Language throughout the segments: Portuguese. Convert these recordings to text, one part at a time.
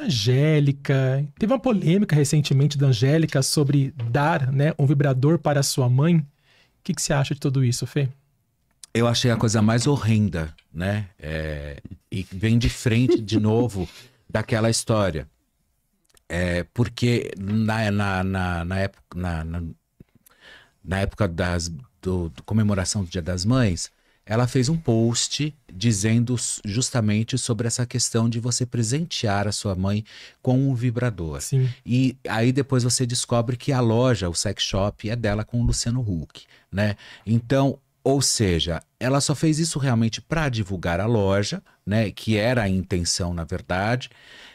Angélica. Teve uma polêmica recentemente da Angélica sobre dar né, um vibrador para sua mãe. O que, que você acha de tudo isso, Fê? Eu achei a coisa mais horrenda, né? É... e vem de frente, de novo, daquela história. É, porque na, na, na, na época, na, na, na época das, do, do comemoração do Dia das Mães, ela fez um post dizendo justamente sobre essa questão de você presentear a sua mãe com um vibrador. Sim. E aí depois você descobre que a loja, o sex shop, é dela com o Luciano Huck, né? Então, ou seja, ela só fez isso realmente para divulgar a loja, né? Que era a intenção, na verdade.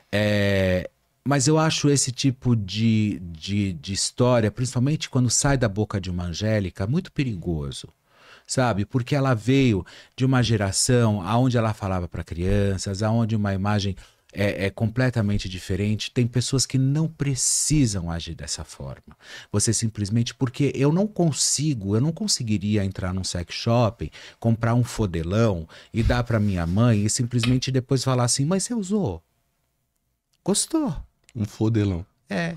É, mas eu acho esse tipo de, de, de, história, principalmente quando sai da boca de uma angélica, muito perigoso sabe? Porque ela veio de uma geração aonde ela falava para crianças, aonde uma imagem é, é, completamente diferente. Tem pessoas que não precisam agir dessa forma. Você simplesmente, porque eu não consigo, eu não conseguiria entrar num sex shopping, comprar um fodelão e dar para minha mãe e simplesmente depois falar assim: mas você usou? Gostou? Um fodelão. É.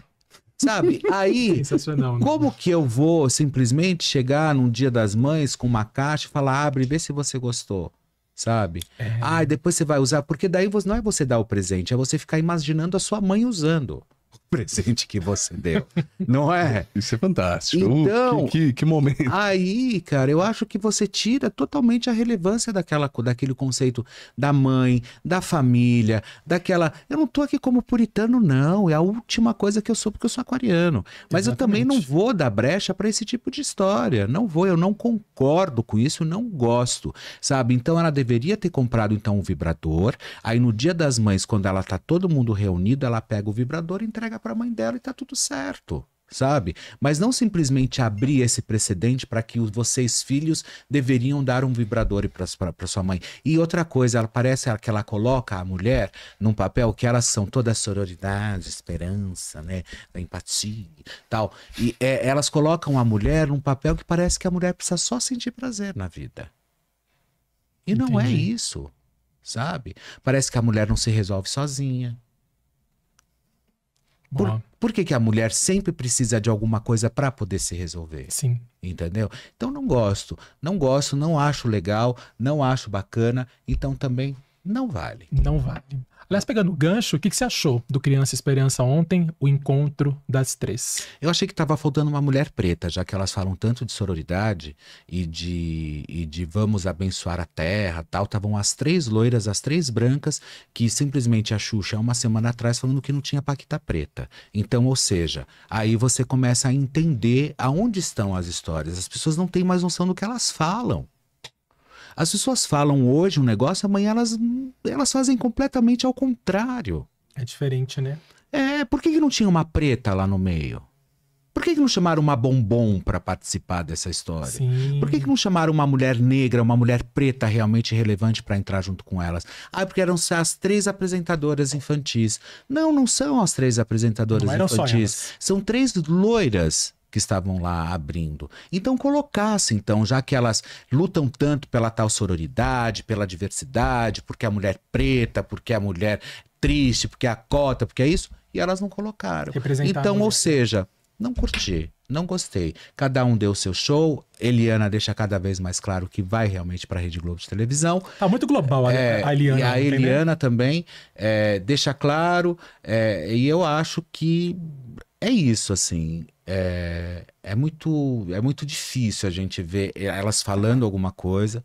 Sabe? Aí, né? como que eu vou simplesmente chegar num dia das mães com uma caixa e falar, abre e vê se você gostou? Sabe? É. Ah, e depois você vai usar. Porque daí não é você dar o presente, é você ficar imaginando a sua mãe usando. presente que você deu, não é? Isso é fantástico. Uh, então, uh, que, que, que, momento. Aí, cara, eu acho que você tira totalmente a relevância daquela, daquele conceito da mãe, da família, daquela. Eu não tô aqui como puritano, não. É a última coisa que eu sou porque eu sou aquariano. Mas Exatamente. eu também não vou dar brecha para esse tipo de história. Não vou. Eu não concordo com isso. Não gosto, sabe? Então, ela deveria ter comprado então um vibrador. Aí, no dia das mães, quando ela tá todo mundo reunido, ela pega o vibrador e entrega cara para a mãe dela e tá tudo certo sabe? Mas não simplesmente abrir esse precedente para que os vocês filhos deveriam dar um vibrador para sua mãe. E outra coisa, ela parece que ela coloca a mulher num papel que elas são toda sororidade, esperança, né, empatia, tal. E é, elas colocam a mulher num papel que parece que a mulher precisa só sentir prazer na vida. E Entendi. não é isso, sabe? Parece que a mulher não se resolve sozinha por, por que, que a mulher sempre precisa de alguma coisa para poder se resolver? Sim. Entendeu? Então não gosto. Não gosto, não acho legal, não acho bacana. Então também não vale. Não vale. Aliás, pegando o gancho, o que, que você achou do Criança Esperança ontem, o encontro das três? Eu achei que estava faltando uma mulher preta, já que elas falam tanto de sororidade e de, e de vamos abençoar a terra, tal. Estavam as três loiras, as três brancas, que simplesmente a Xuxa, uma semana atrás, falando que não tinha Paquita Preta. Então, ou seja, aí você começa a entender aonde estão as histórias. As pessoas não têm mais noção do que elas falam. As pessoas falam hoje um negócio, amanhã elas, elas fazem completamente ao contrário. É diferente, né? É, por que, que não tinha uma preta lá no meio? Por que, que não chamaram uma bombom para participar dessa história? Sim. Por que, que não chamaram uma mulher negra, uma mulher preta realmente relevante para entrar junto com elas? Ah, porque eram as três apresentadoras infantis. Não, não são as três apresentadoras não infantis. São três loiras que estavam lá abrindo. Então colocasse, então, já que elas lutam tanto pela tal sororidade, pela diversidade, porque a mulher preta, porque a mulher triste, porque a cota, porque é isso, e elas não colocaram. Então, ou seja, não curti, não gostei. Cada um deu seu show. Eliana deixa cada vez mais claro que vai realmente para a Rede Globo de televisão. Tá muito global é, a, Eliana. E a né? Eliana também é, deixa claro. É, e eu acho que é isso, assim é, é, muito, é muito difícil a gente ver elas falando alguma coisa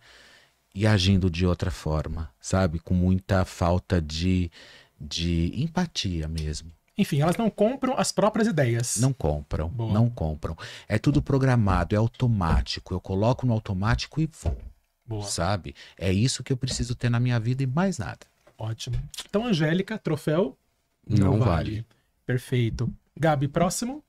e agindo de outra forma, sabe? Com muita falta de, de empatia mesmo. Enfim, elas não compram as próprias ideias. Não compram, Boa. não compram. É tudo programado, é automático. Eu coloco no automático e vou. Boa. Sabe? É isso que eu preciso ter na minha vida e mais nada. Ótimo. Então, Angélica, troféu. Não, não vale. vale. Perfeito. Gabi, próximo?